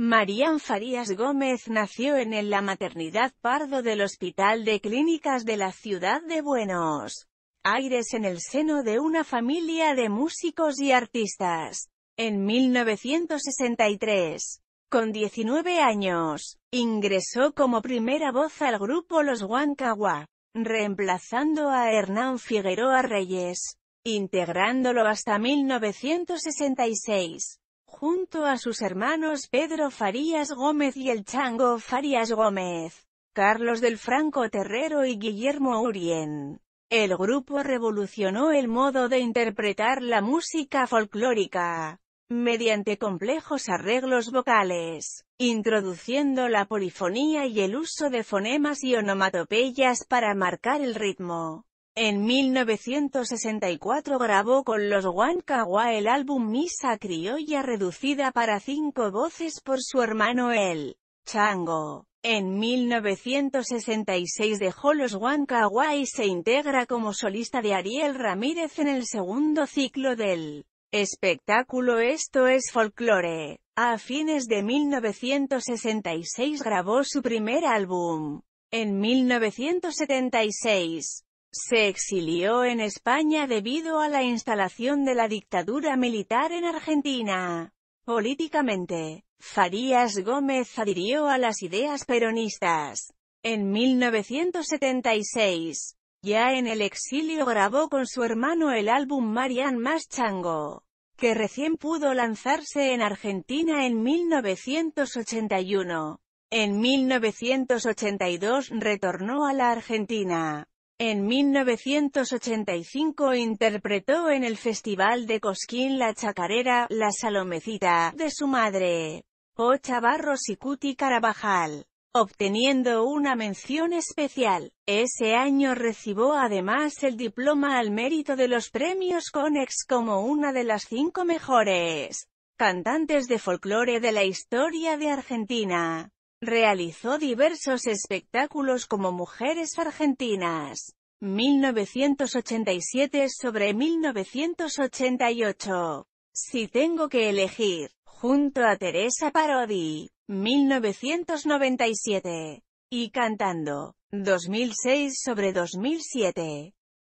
Marían Farías Gómez nació en la maternidad Pardo del Hospital de Clínicas de la ciudad de Buenos Aires en el seno de una familia de músicos y artistas. En 1963, con 19 años, ingresó como primera voz al grupo Los Huancagua, reemplazando a Hernán Figueroa Reyes, integrándolo hasta 1966 junto a sus hermanos Pedro Farías Gómez y el Chango Farías Gómez, Carlos del Franco Terrero y Guillermo Urien. El grupo revolucionó el modo de interpretar la música folclórica, mediante complejos arreglos vocales, introduciendo la polifonía y el uso de fonemas y onomatopeyas para marcar el ritmo. En 1964 grabó con los Wankawa el álbum Misa Criolla reducida para cinco voces por su hermano el Chango. En 1966 dejó los Wankawa y se integra como solista de Ariel Ramírez en el segundo ciclo del espectáculo Esto es folclore. A fines de 1966 grabó su primer álbum. En 1976, se exilió en España debido a la instalación de la dictadura militar en Argentina. Políticamente, Farías Gómez adhirió a las ideas peronistas. En 1976, ya en el exilio grabó con su hermano el álbum Marian Más Chango, que recién pudo lanzarse en Argentina en 1981. En 1982 retornó a la Argentina. En 1985 interpretó en el Festival de Cosquín la chacarera, La Salomecita, de su madre, Pocha Barros y Cuti Carabajal, obteniendo una mención especial. Ese año recibió además el diploma al mérito de los premios Conex como una de las cinco mejores cantantes de folclore de la historia de Argentina. Realizó diversos espectáculos como Mujeres Argentinas, 1987 sobre 1988. Si tengo que elegir, junto a Teresa Parodi, 1997, y Cantando, 2006 sobre 2007.